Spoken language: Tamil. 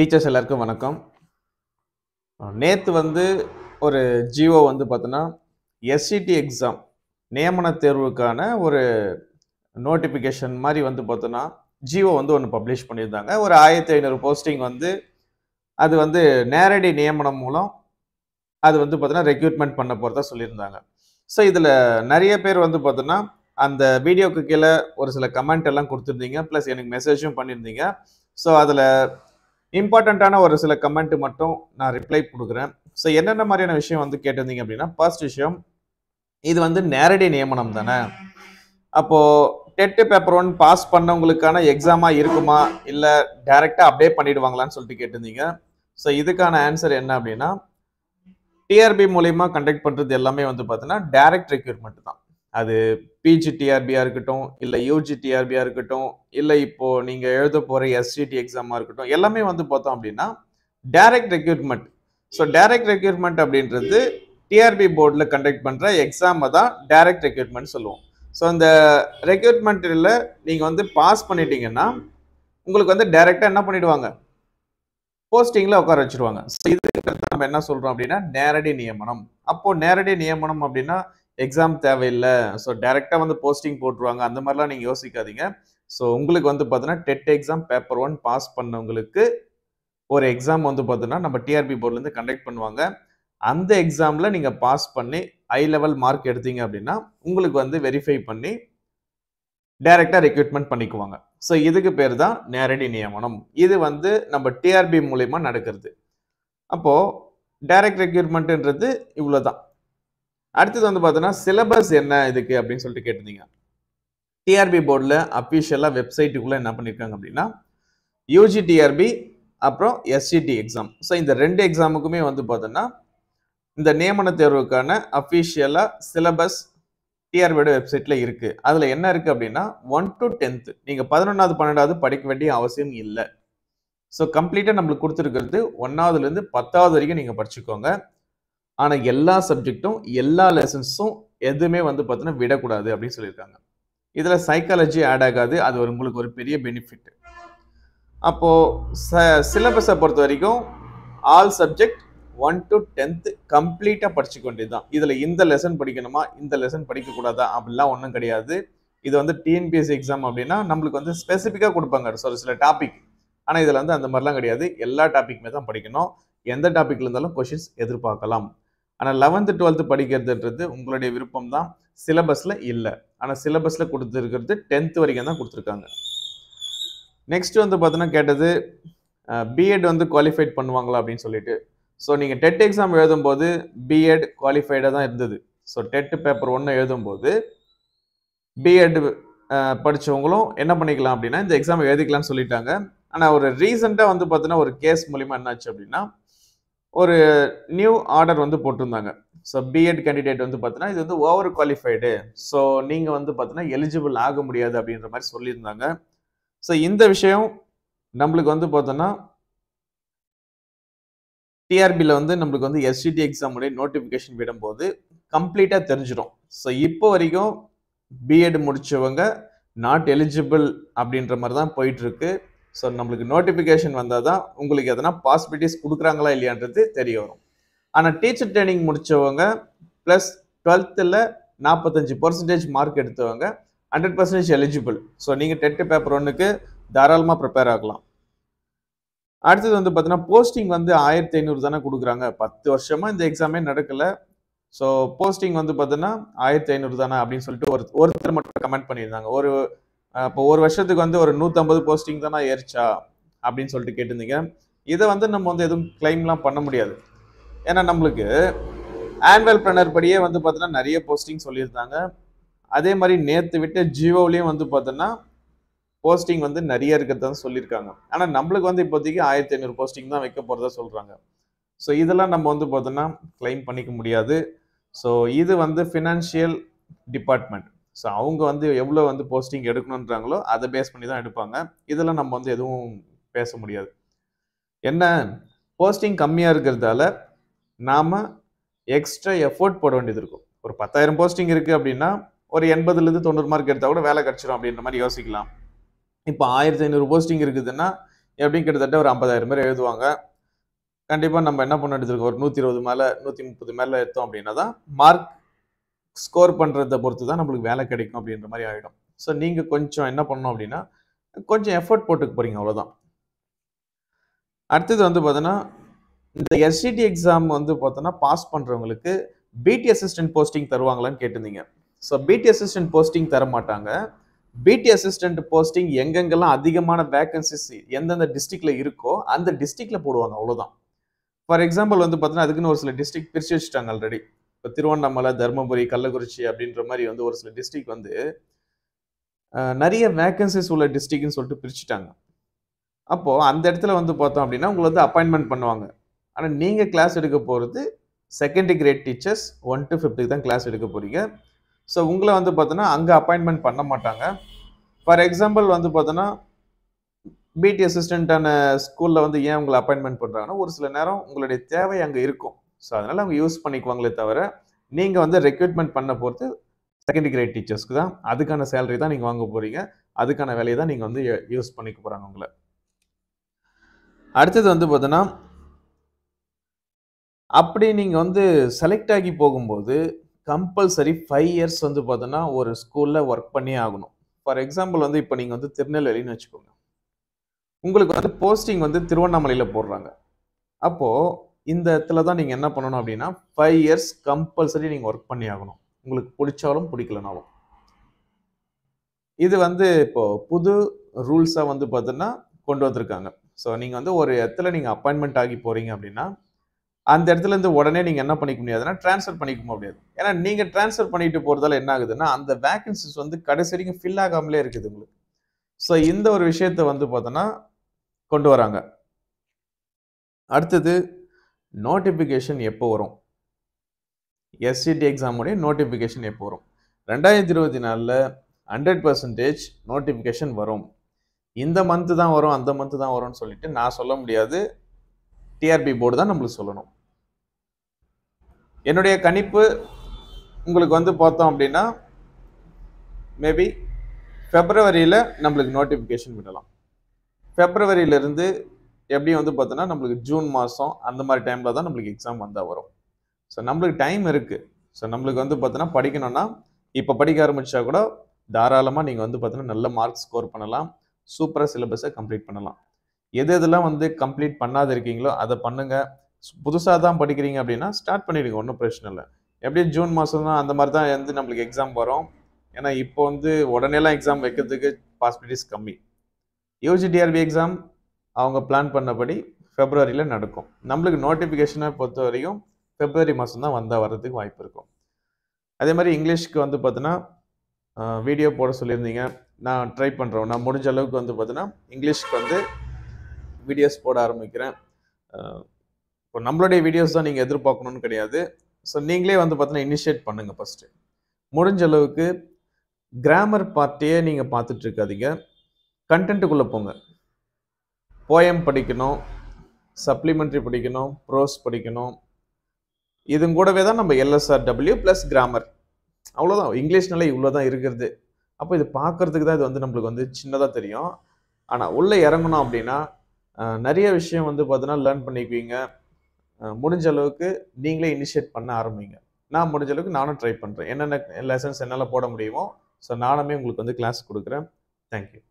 டீச்சர்ஸ் எல்லாருக்கும் வணக்கம் நேற்று வந்து ஒரு ஜியோ வந்து பார்த்தோன்னா எஸ்சிடி எக்ஸாம் e நியமன தேர்வுக்கான ஒரு நோட்டிஃபிகேஷன் மாதிரி வந்து பார்த்தோன்னா ஜியோ வந்து ஒன்று பப்ளிஷ் பண்ணியிருந்தாங்க ஒரு ஆயிரத்தி ஐநூறு போஸ்டிங் வந்து அது வந்து நேரடி நியமனம் மூலம் அது வந்து பார்த்தோன்னா ரெக்ரூட்மெண்ட் பண்ண போகிறதா சொல்லியிருந்தாங்க ஸோ இதில் நிறைய பேர் வந்து பார்த்தோன்னா அந்த வீடியோக்கு கீழே ஒரு சில கமெண்ட் எல்லாம் கொடுத்துருந்தீங்க ப்ளஸ் எனக்கு மெசேஜும் பண்ணியிருந்தீங்க ஸோ அதில் இம்பார்ட்டண்ட்டான ஒரு சில கமெண்ட் மட்டும் நான் ரிப்ளை கொடுக்குறேன் ஸோ என்னென்ன மாதிரியான விஷயம் வந்து கேட்டிருந்தீங்க அப்படின்னா ஃபர்ஸ்ட் விஷயம் இது வந்து நேரடி நியமனம் தானே அப்போது டெட்டு பேப்பர் ஒன் பாஸ் பண்ணவங்களுக்கான எக்ஸாமாக இருக்குமா இல்லை டைரெக்டாக அப்டே பண்ணிடுவாங்களான்னு சொல்லிட்டு கேட்டிருந்தீங்க ஸோ இதுக்கான ஆன்சர் என்ன அப்படின்னா டிஆர்பி மூலயமா கண்டக்ட் பண்ணுறது எல்லாமே வந்து பார்த்தீங்கன்னா டைரக்ட் ரெக்யூர்மெண்ட் தான் அது பிஜி இருக்கட்டும் இல்லை யூஜி இருக்கட்டும் இல்லை இப்போது நீங்கள் எழுத போகிற எஸ்சிடி எக்ஸாமாக இருக்கட்டும் எல்லாமே வந்து பார்த்தோம் அப்படின்னா direct recruitment so direct recruitment அப்படின்றது டிஆர்பி போர்டில் கண்டக்ட் பண்ணுற எக்ஸாமை தான் டைரக்ட் ரெக்யூட்மெண்ட் சொல்லுவோம் ஸோ அந்த ரெக்யூட்மெண்ட்டில் நீங்கள் வந்து பாஸ் பண்ணிட்டீங்கன்னா உங்களுக்கு வந்து டைரெக்டாக என்ன பண்ணிவிடுவாங்க போஸ்டிங்கில் உட்கார வச்சுருவாங்க ஸோ இதுக்கு நம்ம என்ன சொல்கிறோம் அப்படின்னா நேரடி நியமனம் அப்போது நேரடி நியமனம் அப்படின்னா எக்ஸாம் தேவையில்லை ஸோ டைரெக்டாக வந்து போஸ்டிங் போட்டுருவாங்க அந்த மாதிரிலாம் நீங்கள் யோசிக்காதீங்க ஸோ உங்களுக்கு வந்து பார்த்தீங்கன்னா TET exam paper one pass பண்ணவங்களுக்கு ஒரு எக்ஸாம் வந்து பார்த்தீங்கன்னா நம்ம டிஆர்பி போர்ட்லேருந்து கண்டக்ட் பண்ணுவாங்க அந்த எக்ஸாமில் நீங்கள் பாஸ் பண்ணி ஹை லெவல் மார்க் எடுத்தீங்க அப்படின்னா உங்களுக்கு வந்து வெரிஃபை பண்ணி டைரெக்டாக ரெக்ரூட்மெண்ட் பண்ணிக்குவாங்க ஸோ இதுக்கு பேர் தான் நேரடி நியமனம் இது வந்து நம்ம டிஆர்பி மூலயமா நடக்கிறது அப்போது டைரக்ட் ரெக்யூட்மெண்ட்டுன்றது இவ்வளோ தான் அடுத்தது வந்து பார்த்தோன்னா சிலபஸ் என்ன இதுக்கு அப்படின்னு சொல்லிட்டு கேட்டிருந்தீங்க டிஆர்பி போர்டில் அஃபிஷியலாக வெப்சைட்டுக்குள்ளே என்ன பண்ணியிருக்காங்க அப்படின்னா யூஜி டிஆர்பி அப்புறம் எஸ்சிடி எக்ஸாம் ஸோ இந்த ரெண்டு எக்ஸாமுக்குமே வந்து பார்த்தோன்னா இந்த நியமன தேர்வுக்கான அஃபிஷியலாக சிலபஸ் டிஆர்பியோட வெப்சைட்டில் இருக்குது அதில் என்ன இருக்குது அப்படின்னா ஒன் டு டென்த்து நீங்கள் பதினொன்றாவது பன்னெண்டாவது படிக்க வேண்டிய அவசியம் இல்லை ஸோ கம்ப்ளீட்டாக நம்மளுக்கு கொடுத்துருக்கிறது ஒன்றாவதுலேருந்து பத்தாவது வரைக்கும் நீங்கள் படிச்சுக்கோங்க ஆனால் எல்லா சப்ஜெக்டும் எல்லா லெசன்ஸும் எதுவுமே வந்து பார்த்தீங்கன்னா விடக்கூடாது அப்படின்னு சொல்லியிருக்காங்க இதில் சைக்காலஜி ஆட் ஆகாது அது உங்களுக்கு ஒரு பெரிய பெனிஃபிட் அப்போது ச சிலபஸை பொறுத்த வரைக்கும் all subject one to tenth கம்ப்ளீட்டாக படிச்சுக்க வேண்டியது தான் இதில் இந்த லெசன் படிக்கணுமா இந்த லெசன் படிக்கக்கூடாதா அப்படிலாம் ஒன்றும் கிடையாது இது வந்து டிஎன்பிஎஸ்சி எக்ஸாம் அப்படின்னா நம்மளுக்கு வந்து ஸ்பெசிஃபிக்காக கொடுப்பாங்க ஒரு சில டாபிக் ஆனால் இதில் வந்து அந்த மாதிரிலாம் கிடையாது எல்லா டாப்பிக்குமே தான் படிக்கணும் எந்த டாப்பிக்கில் இருந்தாலும் கொஷின்ஸ் எதிர்பார்க்கலாம் ஆனால் லெவன்த்து டுவெல்த்து படிக்கிறதுன்றது உங்களுடைய விருப்பம் தான் சிலபஸில் இல்லை ஆனால் சிலபஸில் கொடுத்துருக்கிறது டென்த்து வரைக்கும் தான் கொடுத்துருக்காங்க நெக்ஸ்ட் வந்து பார்த்தோன்னா கேட்டது பிஎட் வந்து குவாலிஃபைட் பண்ணுவாங்களா அப்படின்னு சொல்லிட்டு ஸோ நீங்கள் டெட் எக்ஸாம் எழுதும்போது பிஎட் குவாலிஃபைடாக தான் இருந்தது ஸோ டெட் பேப்பர் ஒன்று எழுதும்போது பிஎட் படித்தவங்களும் என்ன பண்ணிக்கலாம் அப்படின்னா இந்த எக்ஸாம் எழுதிக்கலாம்னு சொல்லிட்டாங்க ஆனால் ஒரு ரீசெண்டாக வந்து பார்த்தோன்னா ஒரு கேஸ் மூலிமா என்னாச்சு அப்படின்னா ஒரு நியூ ஆர்டர் வந்து போட்டிருந்தாங்க ஸோ பிஎட் கேண்டிடேட் வந்து பார்த்தீங்கன்னா இது வந்து ஓவர் குவாலிஃபைடு ஸோ நீங்கள் வந்து பார்த்தீங்கன்னா எலிஜிபிள் ஆக முடியாது அப்படின்ற மாதிரி சொல்லியிருந்தாங்க ஸோ இந்த விஷயம் நம்மளுக்கு வந்து பார்த்தோன்னா டிஆர்பியில் வந்து நம்மளுக்கு வந்து எஸ்டிடி எக்ஸாமுடைய நோட்டிஃபிகேஷன் விடும்போது கம்ப்ளீட்டாக தெரிஞ்சிடும் ஸோ இப்போ வரைக்கும் பிஎட் முடித்தவங்க நாட் எலிஜிபிள் அப்படின்ற மாதிரி தான் போயிட்டுருக்கு ஸோ நம்மளுக்கு நோட்டிஃபிகேஷன் வந்தால் தான் உங்களுக்கு எதனா பாசிபிலிட்டிஸ் கொடுக்குறாங்களா இல்லையான்றது தெரிய வரும் ஆனால் டீச்சர் ட்ரைனிங் முடித்தவங்க ப்ளஸ் டுவெல்த்தில் நாற்பத்தஞ்சு பர்சன்டேஜ் மார்க் எடுத்தவங்க ஹண்ட்ரட் பர்சன்டேஜ் எலிஜிபிள் ஸோ நீங்கள் டெட்டு பேப்பர் ஒன்றுக்கு தாராளமாக ப்ரிப்பேர் ஆகலாம் அடுத்தது வந்து பார்த்தீங்கன்னா போஸ்டிங் வந்து ஆயிரத்தி ஐநூறு தானே கொடுக்குறாங்க பத்து வருஷமாக இந்த எக்ஸாமே நடக்கலை ஸோ போஸ்டிங் வந்து பார்த்தீங்கன்னா ஆயிரத்தி ஐநூறு தானே அப்படின்னு சொல்லிட்டு ஒரு ஒருத்தர் மட்டும் கமெண்ட் பண்ணியிருந்தாங்க ஒரு இப்போ ஒரு வருஷத்துக்கு வந்து ஒரு நூற்றம்பது போஸ்டிங் தானே ஏறிச்சா அப்படின்னு சொல்லிட்டு கேட்டிருந்தீங்க இதை வந்து நம்ம வந்து எதுவும் கிளைம்லாம் பண்ண முடியாது ஏன்னா நம்மளுக்கு ஆனுவல் பிளானர் படியே வந்து பார்த்தோன்னா நிறைய போஸ்டிங் சொல்லியிருந்தாங்க அதே மாதிரி நேற்று விட்டு ஜியோவிலையும் வந்து பார்த்தோன்னா போஸ்டிங் வந்து நிறைய இருக்கிறதா சொல்லியிருக்காங்க ஆனால் நம்மளுக்கு வந்து இப்போதைக்கு ஆயிரத்தி ஐநூறு போஸ்டிங் தான் வைக்க போகிறதா சொல்கிறாங்க ஸோ இதெல்லாம் நம்ம வந்து பார்த்தோன்னா கிளைம் பண்ணிக்க முடியாது ஸோ இது வந்து ஃபினான்ஷியல் டிபார்ட்மெண்ட் ஸோ அவங்க வந்து எவ்வளோ வந்து போஸ்டிங் எடுக்கணுன்றாங்களோ அதை பேஸ் பண்ணி தான் எடுப்பாங்க இதெல்லாம் நம்ம வந்து எதுவும் பேச முடியாது என்ன போஸ்டிங் கம்மியாக இருக்கிறதால நாம் எக்ஸ்ட்ரா எஃபோர்ட் போட வேண்டியது இருக்கும் ஒரு பத்தாயிரம் போஸ்டிங் இருக்குது அப்படின்னா ஒரு எண்பதுலேருந்து தொண்ணூறு மார்க் எடுத்தால் கூட வேலை கிடச்சிடும் அப்படின்ற மாதிரி யோசிக்கலாம் இப்போ ஆயிரத்தி ஐநூறு போஸ்டிங் இருக்குதுன்னா எப்படின்னு கிட்டத்தட்ட ஒரு ஐம்பதாயிரம் பேர் எழுதுவாங்க கண்டிப்பாக நம்ம என்ன பண்ண எடுத்துருக்கோம் ஒரு நூற்றி இருபது மேலே நூற்றி முப்பது மேலே எடுத்தோம் அப்படின்னா தான் மார்க் ஸ்கோர் பண்ணுறதை பொறுத்து தான் நம்மளுக்கு வேலை கிடைக்கும் அப்படின்ற மாதிரி ஆகிடும் ஸோ நீங்கள் கொஞ்சம் என்ன பண்ணணும் அப்படின்னா கொஞ்சம் எஃபர்ட் போட்டுக்க போகிறீங்க அவ்வளோதான் அடுத்தது வந்து பார்த்தோன்னா இந்த எஸ்சிடி எக்ஸாம் e வந்து பார்த்தோன்னா பாஸ் பண்ணுறவங்களுக்கு பிடி அசிஸ்டன்ட் போஸ்டிங் தருவாங்களான்னு கேட்டிருந்தீங்க ஸோ பிடி அசிஸ்டன்ட் போஸ்டிங் தர மாட்டாங்க பிடி அசிஸ்டன்ட் போஸ்டிங் எங்கெங்கெல்லாம் அதிகமான வேக்கன்சிஸ் எந்தெந்த டிஸ்ட்ரிக்டில் இருக்கோ அந்த டிஸ்ட்ரிக்டில் போடுவாங்க அவ்வளோதான் ஃபார் எக்ஸாம்பிள் வந்து பார்த்தோன்னா அதுக்குன்னு ஒரு சில டிஸ்ட்ரிக்ட் பிரித்து வச்சுட்டாங்க ஆல்ரெடி இப்போ திருவண்ணாமலை தருமபுரி கள்ளக்குறிச்சி அப்படின்ற மாதிரி வந்து ஒரு சில டிஸ்ட்ரிக் வந்து நிறைய வேக்கன்சிஸ் உள்ள டிஸ்ட்ரிக்னு சொல்லிட்டு பிரிச்சுட்டாங்க அப்போது அந்த இடத்துல வந்து பார்த்தோம் அப்படின்னா உங்களை வந்து அப்பாயின்மெண்ட் பண்ணுவாங்க ஆனால் நீங்கள் கிளாஸ் எடுக்க போகிறது second grade teachers one to ஃபிஃப்த்துக்கு தான் கிளாஸ் எடுக்க போகிறீங்க ஸோ உங்களை வந்து பார்த்தோன்னா அங்கே அப்பாயின்மெண்ட் பண்ண மாட்டாங்க ஃபார் எக்ஸாம்பிள் வந்து பார்த்தோன்னா பிடி அசிஸ்டண்ட்டான ஸ்கூலில் வந்து ஏன் உங்களை அப்பாயின்மெண்ட் பண்ணுறாங்கன்னா ஒரு சில நேரம் உங்களுடைய தேவை அங்கே இருக்கும் ஸோ அதனால் அவங்க யூஸ் பண்ணிக்குவாங்களே தவிர நீங்கள் வந்து ரெக்ரூட்மெண்ட் பண்ண பொறுத்து செகண்ட் கிரேட் டீச்சர்ஸ்க்கு தான் அதுக்கான சேலரி தான் நீங்கள் வாங்க போகிறீங்க அதுக்கான வேலையை தான் நீங்கள் வந்து யூஸ் பண்ணிக்க போகிறாங்க உங்களை அடுத்தது வந்து பார்த்தோன்னா அப்படி நீங்கள் வந்து செலக்ட் ஆகி போகும்போது கம்பல்சரி ஃபைவ் இயர்ஸ் வந்து பார்த்தோன்னா ஒரு ஸ்கூலில் ஒர்க் பண்ணியே ஆகணும் ஃபார் எக்ஸாம்பிள் வந்து இப்போ நீங்கள் வந்து திருநெல்வேலின்னு வச்சுக்கோங்க உங்களுக்கு வந்து போஸ்டிங் வந்து திருவண்ணாமலையில் போடுறாங்க அப்போது இந்த இடத்துல தான் நீங்கள் என்ன பண்ணணும் அப்படின்னா ஃபைவ் இயர்ஸ் கம்பல்சரி நீங்கள் ஒர்க் பண்ணி ஆகணும் உங்களுக்கு பிடிச்சாலும் பிடிக்கலனாலும் இது வந்து இப்போது புது ரூல்ஸாக வந்து பார்த்தீங்கன்னா கொண்டு வந்திருக்காங்க ஸோ நீங்கள் வந்து ஒரு இடத்துல நீங்கள் அப்பாயின்மெண்ட் ஆகி போகிறீங்க அப்படின்னா அந்த இடத்துலேருந்து உடனே நீங்கள் என்ன பண்ணிக்க முடியாதுன்னா ட்ரான்ஸ்ஃபர் பண்ணிக்க முடியாது ஏன்னா நீங்கள் ட்ரான்ஸ்ஃபர் பண்ணிட்டு போகிறதால என்ன ஆகுதுன்னா அந்த வேகன்சிஸ் வந்து கடைசி வரைக்கும் ஃபில் ஆகாமலே இருக்குது உங்களுக்கு ஸோ இந்த ஒரு விஷயத்த வந்து பார்த்தோன்னா கொண்டு வராங்க அடுத்தது நோட்டிஃபிகேஷன் எப்போ வரும் எஸ்சிடி எக்ஸாமுடைய நோட்டிஃபிகேஷன் எப்போ வரும் ரெண்டாயிரத்தி இருபத்தி நாலில் ஹண்ட்ரட் பர்சன்டேஜ் நோட்டிஃபிகேஷன் வரும் இந்த மந்த்து தான் வரும் அந்த மந்த்து தான் வரும்னு சொல்லிட்டு நான் சொல்ல முடியாது டிஆர்பி போர்டு தான் நம்மளுக்கு சொல்லணும் என்னுடைய கணிப்பு உங்களுக்கு வந்து பார்த்தோம் அப்படின்னா மேபி ஃபெப்ரவரியில் நம்மளுக்கு நோட்டிஃபிகேஷன் விடலாம் ஃபெப்ரவரியிலிருந்து எப்படியும் வந்து பார்த்தோன்னா நம்மளுக்கு ஜூன் மாதம் அந்த மாதிரி டைமில் தான் நம்மளுக்கு எக்ஸாம் வந்தால் வரும் ஸோ நம்மளுக்கு டைம் இருக்குது ஸோ நம்மளுக்கு வந்து பார்த்தோன்னா படிக்கணும்னா இப்போ படிக்க ஆரம்பித்தா கூட தாராளமாக நீங்கள் வந்து பார்த்தோன்னா நல்ல மார்க் ஸ்கோர் பண்ணலாம் சூப்பராக சிலபஸை கம்ப்ளீட் பண்ணலாம் எது எதெல்லாம் வந்து கம்ப்ளீட் பண்ணாத இருக்கீங்களோ அதை பண்ணுங்கள் புதுசாக தான் படிக்கிறீங்க அப்படின்னா ஸ்டார்ட் பண்ணிடுங்க ஒன்றும் பிரச்சனை இல்லை எப்படியும் ஜூன் மாதம் தான் அந்த மாதிரி தான் வந்து நம்மளுக்கு எக்ஸாம் வரும் ஏன்னா இப்போ வந்து உடனேலாம் எக்ஸாம் வைக்கிறதுக்கு பாசிபிலிட்டிஸ் கம்மி யூஜிடிஆர்பி எக்ஸாம் அவங்க பிளான் பண்ணபடி ஃபெப்ரவரியில் நடக்கும் நம்மளுக்கு நோட்டிஃபிகேஷனை பொறுத்த வரையும் ஃபெப்ரவரி மாதம் தான் வந்தால் வர்றதுக்கு வாய்ப்பு இருக்கும் அதே மாதிரி இங்கிலீஷ்க்கு வந்து பார்த்தீங்கன்னா வீடியோ போட சொல்லியிருந்தீங்க நான் ட்ரை பண்ணுறோம் நான் முடிஞ்ச அளவுக்கு வந்து பார்த்தீங்கன்னா இங்கிலீஷ்க்கு வந்து வீடியோஸ் போட ஆரம்பிக்கிறேன் இப்போ நம்மளுடைய வீடியோஸ் தான் நீங்கள் எதிர்பார்க்கணும்னு கிடையாது ஸோ நீங்களே வந்து பார்த்தீங்கன்னா இனிஷியேட் பண்ணுங்கள் ஃபஸ்ட்டு முடிஞ்ச அளவுக்கு கிராமர் பார்ட்டியே நீங்கள் பார்த்துட்ருக்காதீங்க கண்டென்ட்டுக்குள்ளே போங்க போயம் படிக்கணும் சப்ளிமெண்ட்ரி படிக்கணும் ப்ரோஸ் படிக்கணும் இது கூடவே தான் நம்ம எல்எஸ்ஆர் டபிள்யூ ப்ளஸ் கிராமர் அவ்வளோதான் இங்கிலீஷ்னால இவ்வளோ தான் இருக்கிறது அப்போ இது பார்க்குறதுக்கு தான் இது வந்து நம்மளுக்கு வந்து சின்னதாக தெரியும் ஆனால் உள்ளே இறங்கணும் அப்படின்னா நிறைய விஷயம் வந்து பார்த்தோன்னா லேர்ன் பண்ணிக்குவீங்க முடிஞ்ச அளவுக்கு நீங்களே இனிஷியேட் பண்ண ஆரம்பிங்க நான் முடிஞ்ச அளவுக்கு நானும் ட்ரை பண்ணுறேன் என்னென்ன லெசன்ஸ் என்னால் போட முடியுமோ ஸோ நானுமே உங்களுக்கு வந்து கிளாஸ் கொடுக்குறேன் தேங்க்யூ